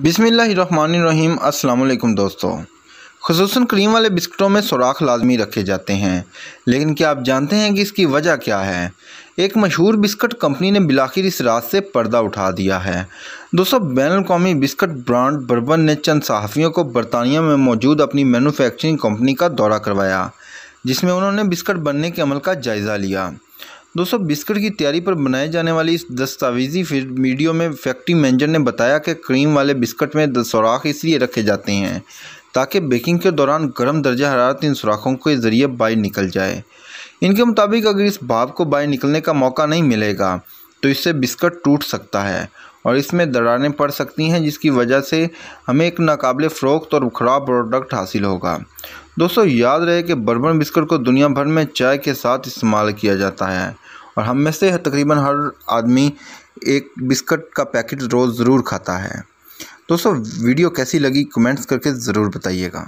बिसमीम् अल्लाम दोस्तों खसूस क्रीम वाले बिस्कुटों में सुराख लाजमी रखे जाते हैं लेकिन क्या आप जानते हैं कि इसकी वजह क्या है एक मशहूर बिस्कुट कंपनी ने बिलाखिर इस रात से पर्दा उठा दिया है दोस्तों बैन अवी बिस्कुट ब्रांड बर्बन ने चंद सहाफ़ियों को बरतानिया में मौजूद अपनी मैनुफैक्चरिंग कंपनी का दौरा करवाया जिसमें उन्होंने बिस्कुट बनने के अमल का जायज़ा लिया दोस्तों बिस्किट की तैयारी पर बनाए जाने वाली इस दस्तावेजी वीडियो में फैक्ट्री मैनेजर ने बताया कि क्रीम वाले बिस्किट में सुराख इसलिए रखे जाते हैं ताकि बेकिंग के दौरान गर्म दर्जा हरारत इन सुराखों के ज़रिए बाहर निकल जाए इनके मुताबिक अगर इस भाप को बाहर निकलने का मौका नहीं मिलेगा तो इससे बिस्कट टूट सकता है और इसमें दरारें पड़ सकती हैं जिसकी वजह से हमें एक नाकबले फ़रोख्त और ख़राब प्रोडक्ट हासिल होगा दोस्तों याद रहे कि बर्बन बिस्कट को दुनिया भर में चाय के साथ इस्तेमाल किया जाता है और हम में से तकरीबन हर आदमी एक बिस्कट का पैकेट रोज़ ज़रूर खाता है दोस्तों वीडियो कैसी लगी कमेंट्स करके ज़रूर बताइएगा